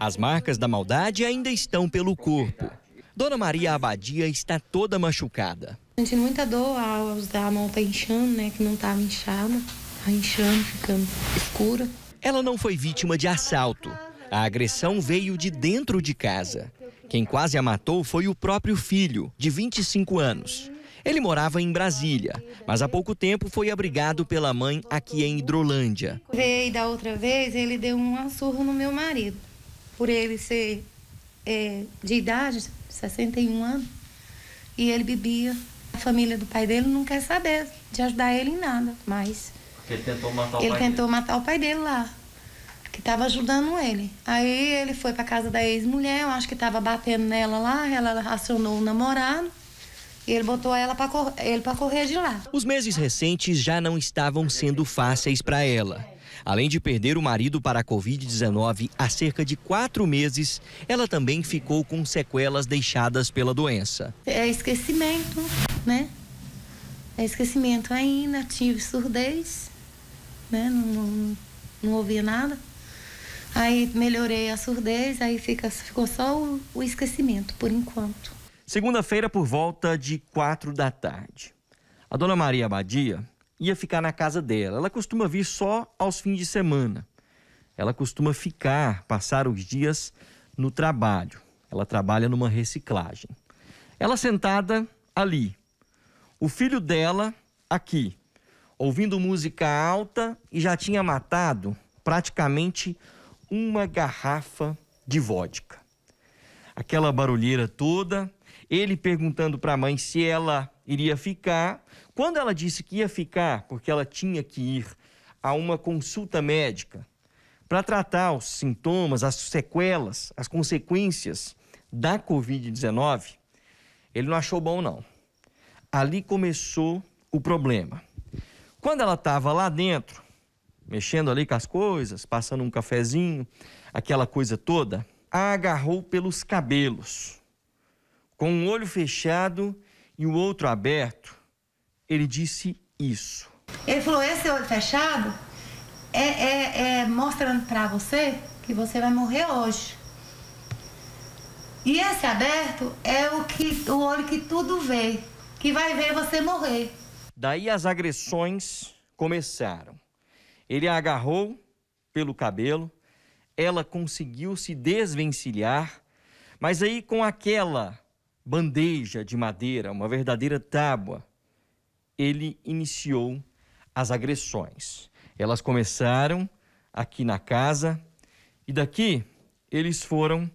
As marcas da maldade ainda estão pelo corpo. Dona Maria Abadia está toda machucada. Sentindo muita dor, a, a mão tá inchando, né? Que não estava tá inchada. Tá inchando, ficando escura. Ela não foi vítima de assalto. A agressão veio de dentro de casa. Quem quase a matou foi o próprio filho, de 25 anos. Ele morava em Brasília, mas há pouco tempo foi abrigado pela mãe aqui em Hidrolândia. Veio da outra vez, ele deu uma surra no meu marido por ele ser é, de idade, 61 anos, e ele bebia. A família do pai dele não quer saber de ajudar ele em nada, mas. Porque ele tentou matar o ele pai tentou dele. matar o pai dele lá, que estava ajudando ele. Aí ele foi para casa da ex-mulher, eu acho que estava batendo nela lá, ela acionou o namorado. E ele botou ela pra, ele para correr de lá. Os meses recentes já não estavam sendo fáceis para ela. Além de perder o marido para a Covid-19 há cerca de quatro meses, ela também ficou com sequelas deixadas pela doença. É esquecimento, né? É esquecimento ainda, tive surdez, né? Não, não, não ouvia nada. Aí melhorei a surdez, aí fica, ficou só o, o esquecimento, por enquanto. Segunda-feira, por volta de quatro da tarde. A dona Maria Abadia ia ficar na casa dela. Ela costuma vir só aos fins de semana. Ela costuma ficar, passar os dias no trabalho. Ela trabalha numa reciclagem. Ela sentada ali. O filho dela aqui, ouvindo música alta e já tinha matado praticamente uma garrafa de vodka. Aquela barulheira toda, ele perguntando para a mãe se ela iria ficar, quando ela disse que ia ficar, porque ela tinha que ir a uma consulta médica para tratar os sintomas, as sequelas, as consequências da Covid-19, ele não achou bom, não. Ali começou o problema. Quando ela estava lá dentro, mexendo ali com as coisas, passando um cafezinho, aquela coisa toda, a agarrou pelos cabelos, com um olho fechado e o outro aberto, ele disse isso. Ele falou: esse olho fechado é, é, é mostrando para você que você vai morrer hoje. E esse aberto é o, que, o olho que tudo vê, que vai ver você morrer. Daí as agressões começaram. Ele a agarrou pelo cabelo, ela conseguiu se desvencilhar, mas aí com aquela bandeja de madeira, uma verdadeira tábua, ele iniciou as agressões. Elas começaram aqui na casa e daqui eles foram.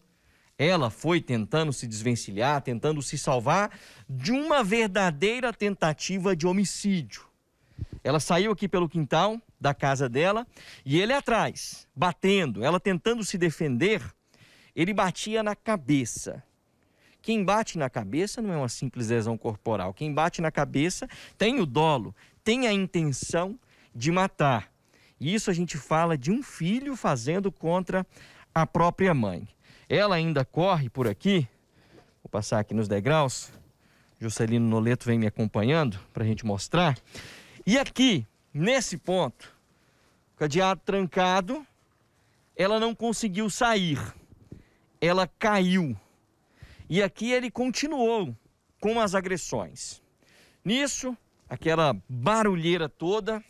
Ela foi tentando se desvencilhar, tentando se salvar de uma verdadeira tentativa de homicídio. Ela saiu aqui pelo quintal da casa dela e ele atrás, batendo, ela tentando se defender, ele batia na cabeça. Quem bate na cabeça não é uma simples lesão corporal. Quem bate na cabeça tem o dolo, tem a intenção de matar. E isso a gente fala de um filho fazendo contra a própria mãe. Ela ainda corre por aqui. Vou passar aqui nos degraus. Juscelino Noleto vem me acompanhando para a gente mostrar. E aqui, nesse ponto, cadeado trancado, ela não conseguiu sair. Ela caiu e aqui ele continuou com as agressões. Nisso, aquela barulheira toda,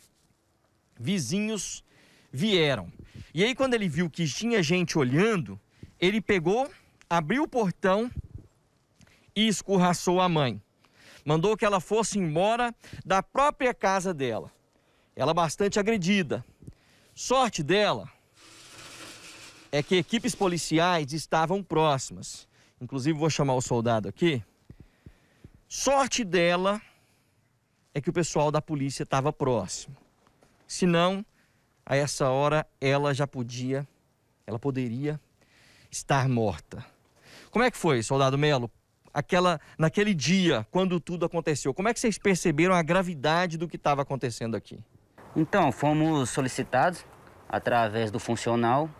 vizinhos vieram. E aí, quando ele viu que tinha gente olhando, ele pegou, abriu o portão e escorraçou a mãe. Mandou que ela fosse embora da própria casa dela. Ela bastante agredida. Sorte dela é que equipes policiais estavam próximas Inclusive, vou chamar o soldado aqui. Sorte dela é que o pessoal da polícia estava próximo. Senão, a essa hora, ela já podia, ela poderia estar morta. Como é que foi, soldado Melo? Aquela, naquele dia, quando tudo aconteceu, como é que vocês perceberam a gravidade do que estava acontecendo aqui? Então, fomos solicitados através do funcional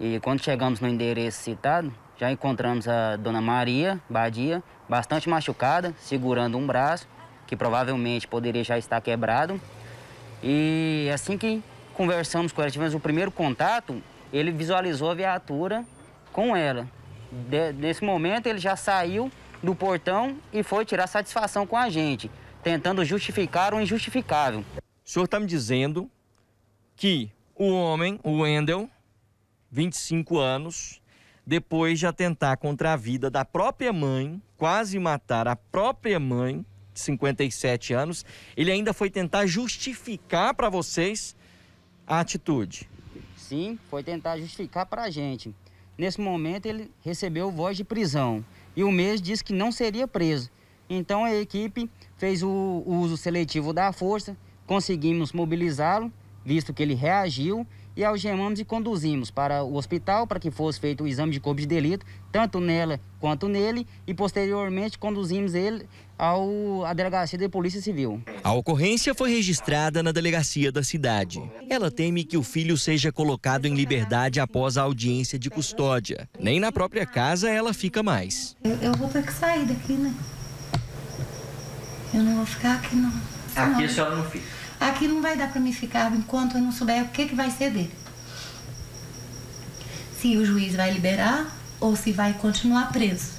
e quando chegamos no endereço citado, já encontramos a dona Maria Badia, bastante machucada, segurando um braço, que provavelmente poderia já estar quebrado. E assim que conversamos com ela, tivemos o primeiro contato, ele visualizou a viatura com ela. De, nesse momento, ele já saiu do portão e foi tirar satisfação com a gente, tentando justificar o injustificável. O senhor está me dizendo que o homem, o Wendel, 25 anos, depois de atentar contra a vida da própria mãe, quase matar a própria mãe, de 57 anos. Ele ainda foi tentar justificar para vocês a atitude. Sim, foi tentar justificar para a gente. Nesse momento, ele recebeu voz de prisão e o mês disse que não seria preso. Então, a equipe fez o uso seletivo da força, conseguimos mobilizá-lo, visto que ele reagiu e algemamos e conduzimos para o hospital para que fosse feito o exame de corpo de delito, tanto nela quanto nele, e posteriormente conduzimos ele ao, à delegacia de Polícia Civil. A ocorrência foi registrada na delegacia da cidade. Ela teme que o filho seja colocado em liberdade após a audiência de custódia. Nem na própria casa ela fica mais. Eu, eu vou ter que sair daqui, né? Eu não vou ficar aqui, não. Aqui a senhora não fica aqui não vai dar para me ficar enquanto eu não souber o que, que vai ser dele. Se o juiz vai liberar ou se vai continuar preso.